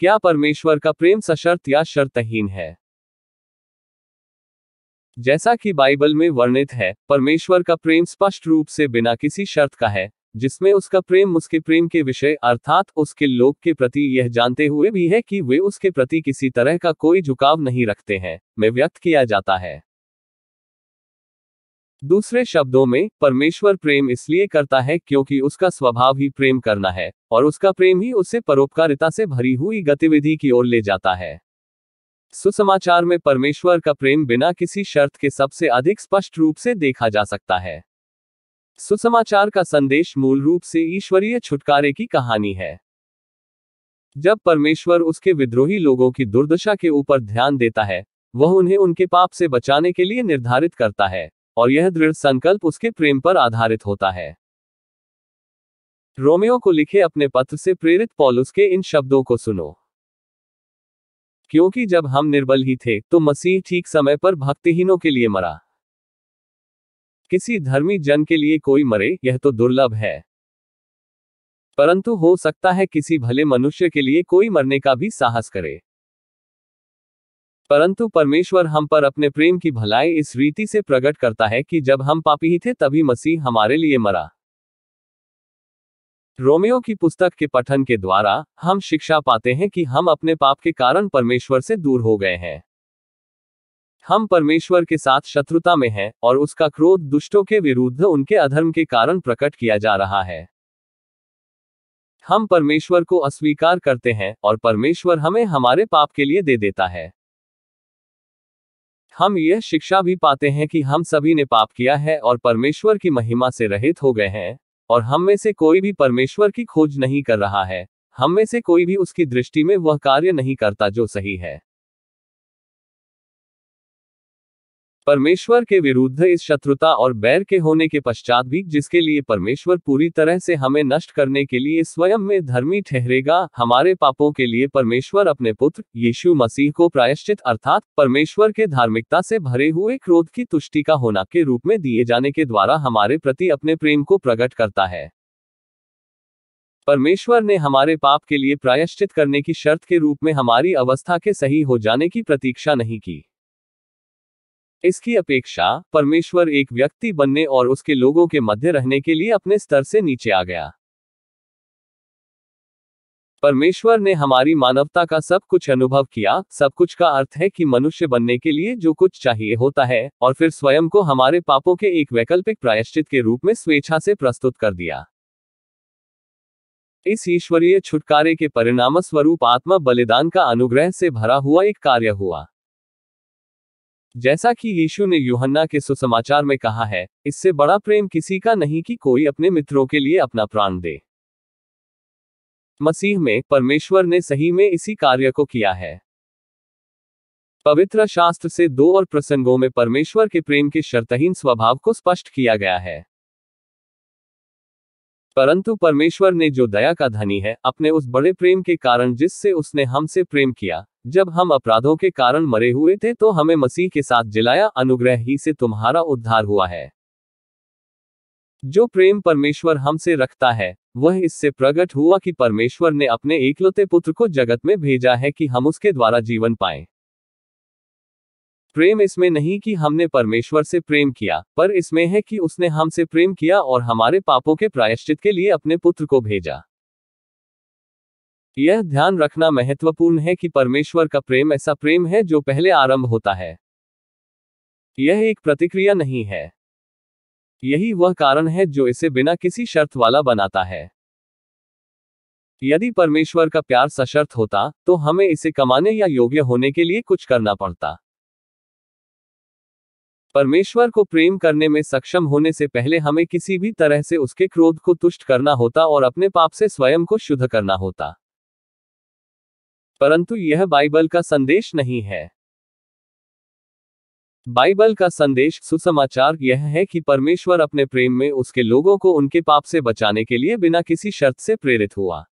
क्या परमेश्वर का प्रेम सशर्त या शर्तहीन है जैसा कि बाइबल में वर्णित है परमेश्वर का प्रेम स्पष्ट रूप से बिना किसी शर्त का है जिसमें उसका प्रेम उसके प्रेम के विषय अर्थात उसके लोग के प्रति यह जानते हुए भी है कि वे उसके प्रति किसी तरह का कोई झुकाव नहीं रखते हैं में व्यक्त किया जाता है दूसरे शब्दों में परमेश्वर प्रेम इसलिए करता है क्योंकि उसका स्वभाव ही प्रेम करना है और उसका प्रेम ही उसे परोपकारिता से भरी हुई गतिविधि की ओर ले जाता है सुसमाचार में परमेश्वर का प्रेम बिना किसी शर्त के सबसे अधिक स्पष्ट रूप से देखा जा सकता है सुसमाचार का संदेश मूल रूप से ईश्वरीय छुटकारे की कहानी है जब परमेश्वर उसके विद्रोही लोगों की दुर्दशा के ऊपर ध्यान देता है वह उन्हें उनके पाप से बचाने के लिए निर्धारित करता है और यह दृढ़ संकल्प उसके प्रेम पर आधारित होता है रोमियो को लिखे अपने पत्र से प्रेरित पॉलुस के इन शब्दों को सुनो क्योंकि जब हम निर्बल ही थे तो मसीह ठीक समय पर भक्तिहीनों के लिए मरा किसी धर्मी जन के लिए कोई मरे यह तो दुर्लभ है परंतु हो सकता है किसी भले मनुष्य के लिए कोई मरने का भी साहस करे परंतु परमेश्वर हम पर अपने प्रेम की भलाई इस रीति से प्रकट करता है कि जब हम पापी ही थे तभी मसीह हमारे लिए मरा रोमियो की पुस्तक के पठन के द्वारा हम शिक्षा पाते हैं कि हम अपने पाप के कारण परमेश्वर से दूर हो गए हैं हम परमेश्वर के साथ शत्रुता में हैं और उसका क्रोध दुष्टों के विरुद्ध उनके अधर्म के कारण प्रकट किया जा रहा है हम परमेश्वर को अस्वीकार करते हैं और परमेश्वर हमें हमारे पाप के लिए दे देता है हम यह शिक्षा भी पाते हैं कि हम सभी ने पाप किया है और परमेश्वर की महिमा से रहित हो गए हैं और हम में से कोई भी परमेश्वर की खोज नहीं कर रहा है हम में से कोई भी उसकी दृष्टि में वह कार्य नहीं करता जो सही है परमेश्वर के विरुद्ध इस शत्रुता और बैर के होने के पश्चात भी जिसके लिए परमेश्वर पूरी तरह से हमें नष्ट करने के लिए स्वयं में धर्मी ठहरेगा हमारे पापों के लिए परमेश्वर अपने पुत्र यीशु मसीह को प्रायश्चित अर्थात परमेश्वर के धार्मिकता से भरे हुए क्रोध की तुष्टि का होना के रूप में दिए जाने के द्वारा हमारे प्रति अपने प्रेम को प्रकट करता है परमेश्वर ने हमारे पाप के लिए प्रायश्चित करने की शर्त के रूप में हमारी अवस्था के सही हो जाने की प्रतीक्षा नहीं की इसकी अपेक्षा परमेश्वर एक व्यक्ति बनने और उसके लोगों के मध्य रहने के लिए अपने स्तर से नीचे आ गया परमेश्वर ने हमारी मानवता का सब कुछ अनुभव किया सब कुछ का अर्थ है कि मनुष्य बनने के लिए जो कुछ चाहिए होता है और फिर स्वयं को हमारे पापों के एक वैकल्पिक प्रायश्चित के रूप में स्वेच्छा से प्रस्तुत कर दिया इस ईश्वरीय छुटकारे के परिणाम स्वरूप आत्मा बलिदान का अनुग्रह से भरा हुआ एक कार्य हुआ जैसा कि यीशु ने यूहन्ना के सुसमाचार में कहा है इससे बड़ा प्रेम किसी का नहीं कि कोई अपने मित्रों के लिए अपना प्राण दे मसीह में परमेश्वर ने सही में इसी कार्य को किया है पवित्र शास्त्र से दो और प्रसंगों में परमेश्वर के प्रेम के शर्तहीन स्वभाव को स्पष्ट किया गया है परंतु परमेश्वर ने जो दया का धनी है अपने उस बड़े प्रेम के कारण जिससे उसने हमसे प्रेम किया जब हम अपराधों के कारण मरे हुए थे तो हमें मसीह के साथ जिलाया अनुग्रह ही से तुम्हारा उद्धार हुआ है जो प्रेम परमेश्वर हमसे रखता है वह इससे प्रकट हुआ कि परमेश्वर ने अपने एकलौते पुत्र को जगत में भेजा है कि हम उसके द्वारा जीवन पाएं। प्रेम इसमें नहीं कि हमने परमेश्वर से प्रेम किया पर इसमें है कि उसने हमसे प्रेम किया और हमारे पापों के प्रायश्चित के लिए अपने पुत्र को भेजा यह ध्यान रखना महत्वपूर्ण है कि परमेश्वर का प्रेम ऐसा प्रेम है जो पहले आरंभ होता है यह एक प्रतिक्रिया नहीं है यही वह कारण है जो इसे बिना किसी शर्त वाला बनाता है यदि परमेश्वर का प्यार सशर्त होता तो हमें इसे कमाने या योग्य होने के लिए कुछ करना पड़ता परमेश्वर को प्रेम करने में सक्षम होने से पहले हमें किसी भी तरह से उसके क्रोध को तुष्ट करना होता और अपने पाप से स्वयं को शुद्ध करना होता परंतु यह बाइबल का संदेश नहीं है बाइबल का संदेश सुसमाचार यह है कि परमेश्वर अपने प्रेम में उसके लोगों को उनके पाप से बचाने के लिए बिना किसी शर्त से प्रेरित हुआ